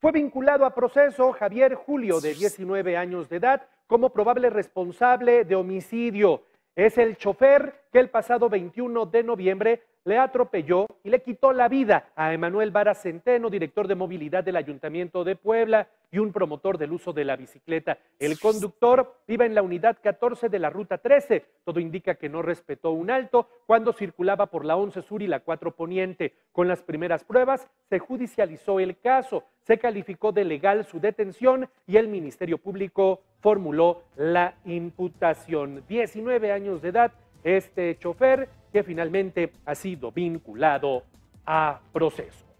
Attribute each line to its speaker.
Speaker 1: Fue vinculado a proceso Javier Julio, de 19 años de edad, como probable responsable de homicidio. Es el chofer que el pasado 21 de noviembre le atropelló y le quitó la vida a Emanuel Vara Centeno, director de movilidad del Ayuntamiento de Puebla y un promotor del uso de la bicicleta. El conductor iba en la unidad 14 de la ruta 13. Todo indica que no respetó un alto cuando circulaba por la 11 Sur y la 4 Poniente. Con las primeras pruebas se judicializó el caso, se calificó de legal su detención y el Ministerio Público formuló la imputación. 19 años de edad este chofer que finalmente ha sido vinculado a proceso.